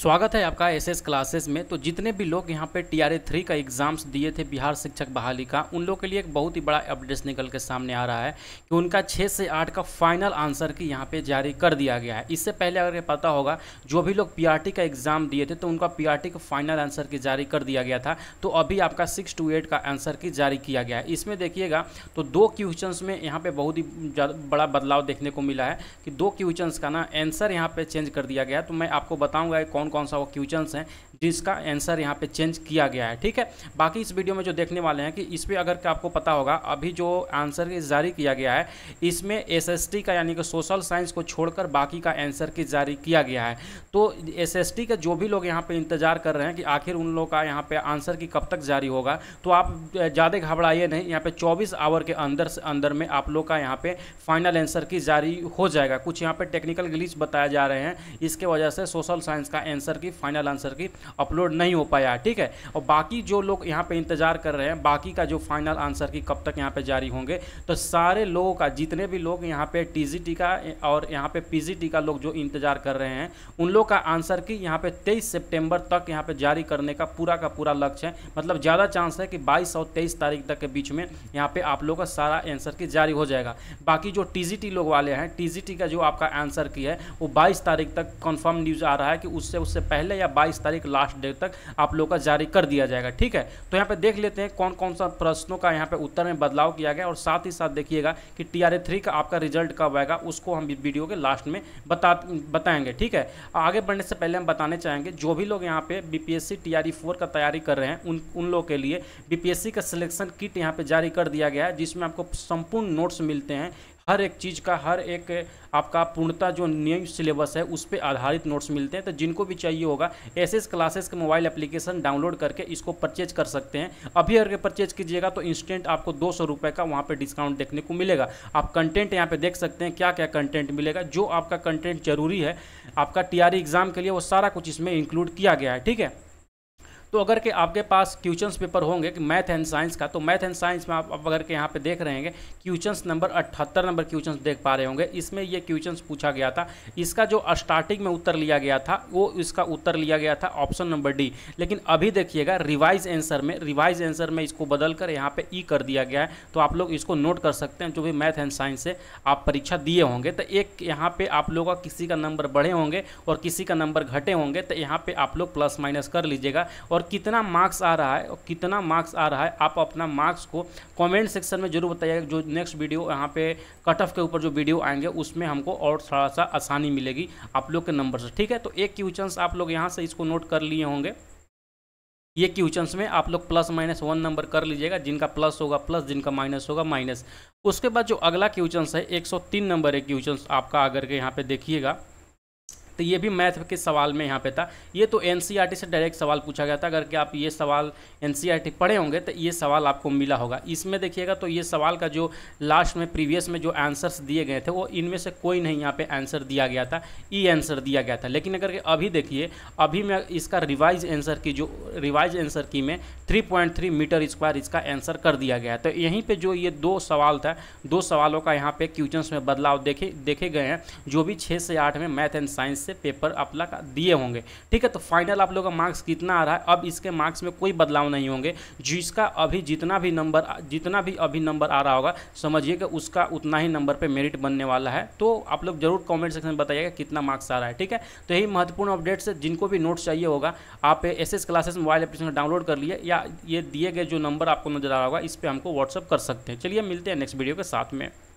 स्वागत है आपका एसएस क्लासेस में तो जितने भी लोग यहाँ पे टी आर ए थ्री का एग्ज़ाम्स दिए थे बिहार शिक्षक बहाली का उन लोगों के लिए एक बहुत ही बड़ा अपडेट्स निकल के सामने आ रहा है कि उनका छः से आठ का फाइनल आंसर की यहाँ पे जारी कर दिया गया है इससे पहले अगर ये पता होगा जो भी लोग पी आर टी का एग्ज़ाम दिए थे तो उनका पी आर टी का फाइनल आंसर की जारी कर दिया गया था तो अभी आपका सिक्स टू एट का आंसर की जारी किया गया है इसमें देखिएगा तो दो क्वेश्चन में यहाँ पर बहुत ही बड़ा बदलाव देखने को मिला है कि दो क्वेश्चन का ना आंसर यहाँ पर चेंज कर दिया गया तो मैं आपको बताऊँगा कौन कौन सा वो क्वेश्चन हैं जिसका आंसर यहाँ पे चेंज किया गया है ठीक है बाकी इस वीडियो में जो देखने वाले हैं कि इस पर अगर आपको पता होगा अभी जो आंसर जारी किया गया है इसमें एस का यानी कि सोशल साइंस को छोड़कर बाकी का आंसर की जारी किया गया है तो एस एस के जो भी लोग यहाँ पर इंतजार कर रहे हैं कि आखिर उन लोग का यहाँ पर आंसर की कब तक जारी होगा तो आप ज़्यादा घबराइए नहीं यहाँ पर चौबीस आवर के अंदर से अंदर में आप लोग का यहाँ पर फाइनल आंसर की जारी हो जाएगा कुछ यहाँ पर टेक्निकल ग्लीच बताए जा रहे हैं इसके वजह से सोशल साइंस का answer answer key final answer key upload नहीं हो पाया ठीक है और बाकी जो लोग यहाँ पे इंतजार कर रहे हैं बाकी का जो फाइनल आंसर की कब तक यहाँ पे जारी होंगे तो सारे लोगों का जितने भी लोग यहाँ पे टीजीटी का और यहाँ पे पीजीटी का लोग जो इंतजार कर रहे हैं उन लोग का आंसर की यहाँ पे 23 सितंबर तक यहाँ पे जारी करने का पूरा का पूरा लक्ष्य है मतलब ज़्यादा चांस है कि बाईस और तेईस तारीख तक के बीच में यहाँ पे आप लोगों का सारा आंसर की जारी हो जाएगा बाकी जो टीजीटी लोग वाले हैं टीजीटी का जो आपका आंसर की है वो बाईस तारीख तक कन्फर्म न्यूज़ आ रहा है कि उससे उससे पहले या बाईस तारीख लास्ट डेट तक आप लोगों का जारी कर दिया जाएगा ठीक है तो यहाँ पे देख लेते हैं कौन कौन सा प्रश्नों का यहाँ पे उत्तर में बदलाव किया गया और साथ ही साथ देखिएगा कि टी आर का आपका रिजल्ट कब आएगा उसको हम वीडियो के लास्ट में बता बताएंगे ठीक है आगे बढ़ने से पहले हम बताने चाहेंगे जो भी लोग यहाँ पे B P S C T R E four का तैयारी कर रहे हैं उन उन लोगों के लिए बी पी एस सी का सिलेक्शन किट यहाँ पे जारी कर दिया गया है जिसमें आपको संपूर्ण नोट्स मिलते हैं हर एक चीज़ का हर एक आपका पूर्णता जो न्यू सिलेबस है उस पर आधारित नोट्स मिलते हैं तो जिनको भी चाहिए होगा एस क्लासेस के मोबाइल एप्लीकेशन डाउनलोड करके इसको परचेज कर सकते हैं अभी अगर परचेज कीजिएगा तो इंस्टेंट आपको दो सौ रुपये का वहाँ पर डिस्काउंट देखने को मिलेगा आप कंटेंट यहाँ पर देख सकते हैं क्या क्या कंटेंट मिलेगा जो आपका कंटेंट जरूरी है आपका टी एग्ज़ाम e के लिए वो सारा कुछ इसमें इंक्लूड किया गया है ठीक है तो अगर के आपके पास क्वेश्चंस पेपर होंगे कि मैथ एंड साइंस का तो मैथ एंड साइंस में आप अगर के यहाँ पे देख रहे हैं क्वेश्चंस नंबर अट्ठहत्तर नंबर क्वेश्चंस देख पा रहे होंगे इसमें ये क्वेश्चंस पूछा गया था इसका जो स्टार्टिंग में उत्तर लिया गया था वो इसका उत्तर लिया गया था ऑप्शन नंबर डी लेकिन अभी देखिएगा रिवाइज एंसर में रिवाइज एंसर में इसको बदल कर यहाँ पर ई कर दिया गया है तो आप लोग इसको नोट कर सकते हैं जो भी मैथ एंड साइंस से आप परीक्षा दिए होंगे तो एक यहाँ पर आप लोगों का किसी का नंबर बढ़े होंगे और किसी का नंबर घटे होंगे तो यहाँ पर आप लोग प्लस माइनस कर लीजिएगा और और कितना मार्क्स आ रहा है और कितना मार्क्स आ रहा है आप अपना मार्क्स को कमेंट सेक्शन में जरूर बताइएगा जो नेक्स्ट वीडियो यहाँ पे कट ऑफ के ऊपर जो वीडियो आएंगे उसमें हमको और थोड़ा सा आसानी मिलेगी आप लोग के नंबर से ठीक है तो एक क्वेश्चन आप लोग यहाँ से इसको नोट कर लिए होंगे ये क्वेश्चंस में आप लोग प्लस माइनस वन नंबर कर लीजिएगा जिनका प्लस होगा प्लस जिनका माइनस होगा माइनस उसके बाद जो अगला क्वेश्चंस है 103 नंबर है क्वेश्चंस आपका अगर के यहाँ पे देखिएगा तो ये भी मैथ के सवाल में यहाँ पे था ये तो एन e से डायरेक्ट सवाल पूछा गया था अगर कि आप ये सवाल एन e पढ़े होंगे तो ये सवाल आपको मिला होगा इसमें देखिएगा तो ये सवाल का जो लास्ट में प्रीवियस में जो आंसर्स दिए गए थे वो इनमें से कोई नहीं यहाँ पे आंसर दिया गया था ई e आंसर दिया गया था लेकिन अगर अभी देखिए अभी मैं इसका रिवाइज आंसर की जो रिवाइज आंसर की में थ्री मीटर स्क्वायर इसका आंसर कर दिया गया है तो यहीं पर जो ये दो सवाल था दो सवालों का यहाँ पे क्वेश्चन में बदलाव देखे देखे गए हैं जो भी छः से आठ में मैथ एंड साइंस से पेपर आप लोग दिए होंगे ठीक है तो फाइनल आप लोगों का मार्क्स कितना आ रहा है अब इसके मार्क्स में कोई बदलाव नहीं होंगे जिसका अभी जितना भी नंबर जितना भी अभी नंबर आ रहा होगा समझिए कि उसका उतना ही नंबर पर मेरिट बनने वाला है तो आप लोग जरूर कॉमेंट सेक्शन में बताइएगा कितना मार्क्स आ रहा है ठीक है तो यही महत्वपूर्ण अपडेट्स है जिनको भी नोट्स चाहिए होगा आप S S classes mobile application download कर लिए या ये दिए गए जो नंबर आपको नजर आ रहा होगा इस पर हमको व्हाट्सअप कर सकते हैं चलिए मिलते हैं नेक्स्ट वीडियो के साथ में